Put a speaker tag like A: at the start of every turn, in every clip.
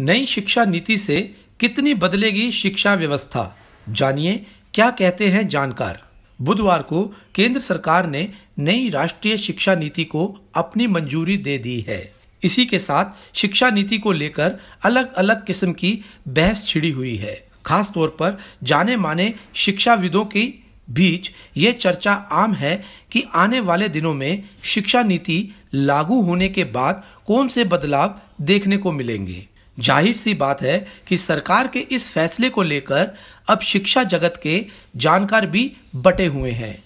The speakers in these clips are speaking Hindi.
A: नई शिक्षा नीति से कितनी बदलेगी शिक्षा व्यवस्था जानिए क्या कहते हैं जानकार बुधवार को केंद्र सरकार ने नई राष्ट्रीय शिक्षा नीति को अपनी मंजूरी दे दी है इसी के साथ शिक्षा नीति को लेकर अलग अलग किस्म की बहस छिड़ी हुई है खास तौर पर जाने माने शिक्षाविदों के बीच ये चर्चा आम है कि आने वाले दिनों में शिक्षा नीति लागू होने के बाद कौन से बदलाव देखने को मिलेंगे जाहिर सी बात है कि सरकार के इस फैसले को लेकर अब शिक्षा जगत के जानकार भी बटे हुए हैं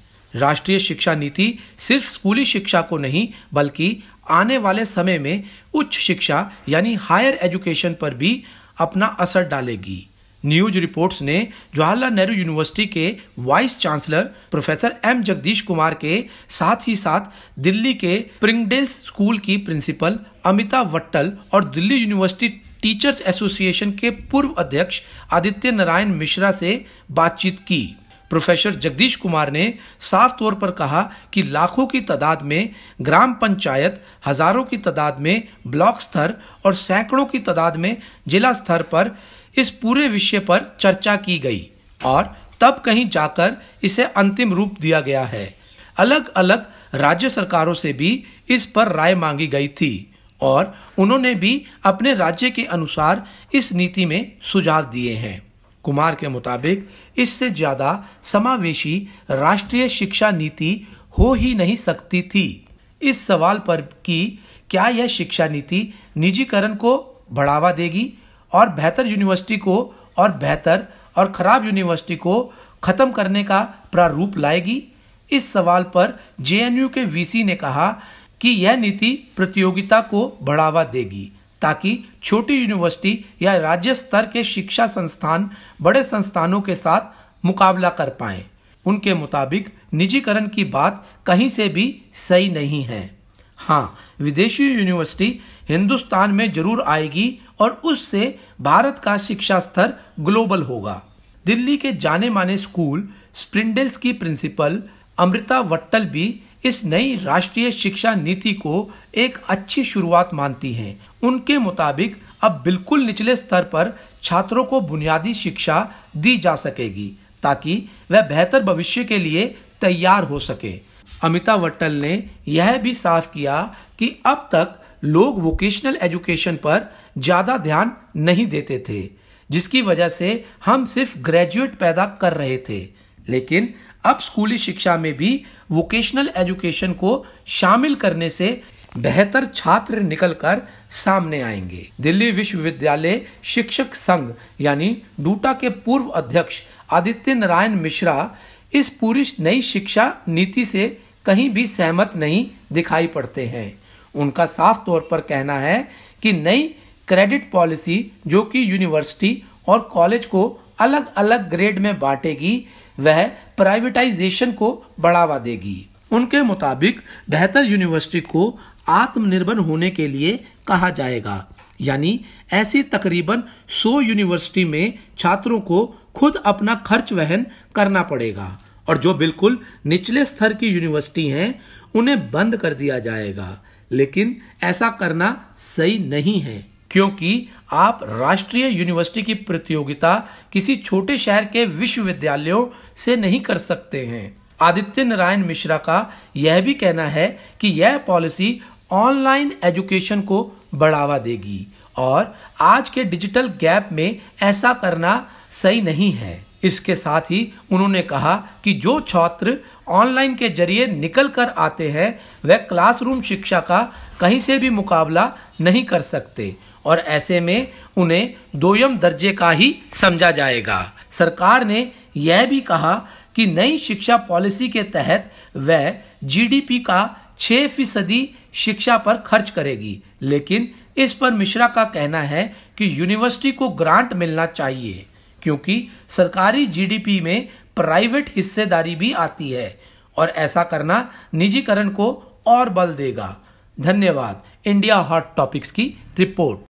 A: राष्ट्रीय शिक्षा नीति सिर्फ स्कूली शिक्षा को नहीं बल्कि आने वाले समय में उच्च शिक्षा यानी हायर एजुकेशन पर भी अपना असर डालेगी न्यूज रिपोर्ट्स ने जवाहरलाल नेहरू यूनिवर्सिटी के vice chancellor professor M Jagdish Kumar के साथ ही साथ दिल्ली के प्रिंगडेल स्कूल की प्रिंसिपल अमिता वट्टल और दिल्ली यूनिवर्सिटी टीचर्स एसोसिएशन के पूर्व अध्यक्ष आदित्य नारायण मिश्रा से बातचीत की प्रोफेसर जगदीश कुमार ने साफ तौर पर कहा कि लाखों की तादाद में ग्राम पंचायत हजारों की तादाद में ब्लॉक स्तर और सैकड़ों की तादाद में जिला स्तर पर इस पूरे विषय पर चर्चा की गई और तब कहीं जाकर इसे अंतिम रूप दिया गया है अलग अलग राज्य सरकारों से भी इस पर राय मांगी गई थी और उन्होंने भी अपने राज्य के अनुसार इस नीति में सुझाव दिए हैं कुमार के मुताबिक इससे ज्यादा समावेशी राष्ट्रीय शिक्षा नीति हो ही नहीं सकती थी इस सवाल पर कि क्या यह शिक्षा नीति निजीकरण को बढ़ावा देगी और बेहतर यूनिवर्सिटी को और बेहतर और ख़राब यूनिवर्सिटी को ख़त्म करने का प्रारूप लाएगी इस सवाल पर जेएनयू के वीसी ने कहा कि यह नीति प्रतियोगिता को बढ़ावा देगी ताकि छोटी यूनिवर्सिटी या राज्य स्तर के शिक्षा संस्थान बड़े संस्थानों के साथ मुकाबला कर पाए उनके मुताबिक निजीकरण की बात कहीं से भी सही नहीं है हाँ विदेशी यूनिवर्सिटी हिंदुस्तान में जरूर आएगी और उससे भारत का शिक्षा स्तर ग्लोबल होगा दिल्ली के जाने माने स्कूल स्प्रिंडल्स की प्रिंसिपल अमृता वट्टल भी इस नई राष्ट्रीय शिक्षा नीति को एक अच्छी शुरुआत मानती हैं। उनके मुताबिक अब बिल्कुल निचले स्तर पर छात्रों को बुनियादी शिक्षा दी जा सकेगी ताकि वह बेहतर भविष्य के लिए तैयार हो सके अमिता वट्टल ने यह भी साफ किया कि अब तक लोग वोकेशनल एजुकेशन पर ज़्यादा ध्यान नहीं देते थे जिसकी वजह से हम सिर्फ ग्रेजुएट पैदा कर रहे थे लेकिन अब स्कूली शिक्षा में भी वोकेशनल एजुकेशन को शामिल करने से बेहतर छात्र निकलकर सामने आएंगे दिल्ली विश्वविद्यालय शिक्षक संघ यानी डूटा के पूर्व अध्यक्ष आदित्य नारायण मिश्रा इस पूरी नई शिक्षा नीति से कहीं भी सहमत नहीं दिखाई पड़ते हैं उनका साफ तौर पर कहना है कि नई क्रेडिट पॉलिसी जो कि यूनिवर्सिटी और कॉलेज को अलग अलग ग्रेड में बांटेगी वह प्राइवेटाइजेशन को बढ़ावा देगी उनके मुताबिक बेहतर यूनिवर्सिटी को आत्मनिर्भर होने के लिए कहा जाएगा यानी ऐसी तकरीबन 100 यूनिवर्सिटी में छात्रों को खुद अपना खर्च वहन करना पड़ेगा और जो बिल्कुल निचले स्तर की यूनिवर्सिटी हैं उन्हें बंद कर दिया जाएगा लेकिन ऐसा करना सही नहीं है क्योंकि आप राष्ट्रीय यूनिवर्सिटी की प्रतियोगिता किसी छोटे शहर के विश्वविद्यालयों से नहीं कर सकते हैं आदित्य नारायण मिश्रा का यह भी कहना है कि यह पॉलिसी ऑनलाइन एजुकेशन को बढ़ावा देगी और आज के डिजिटल गैप में ऐसा करना सही नहीं है इसके साथ ही उन्होंने कहा कि जो छात्र ऑनलाइन के जरिए निकल कर आते हैं वह क्लासरूम शिक्षा का कहीं से भी मुकाबला नहीं कर सकते और ऐसे में उन्हें दोयम दर्जे का ही समझा जाएगा सरकार ने यह भी कहा कि नई शिक्षा पॉलिसी के तहत वह जीडीपी का छह फीसदी शिक्षा पर खर्च करेगी लेकिन इस पर मिश्रा का कहना है कि यूनिवर्सिटी को ग्रांट मिलना चाहिए क्योंकि सरकारी जीडीपी में प्राइवेट हिस्सेदारी भी आती है और ऐसा करना निजीकरण को और बल देगा धन्यवाद इंडिया हॉट टॉपिक्स की रिपोर्ट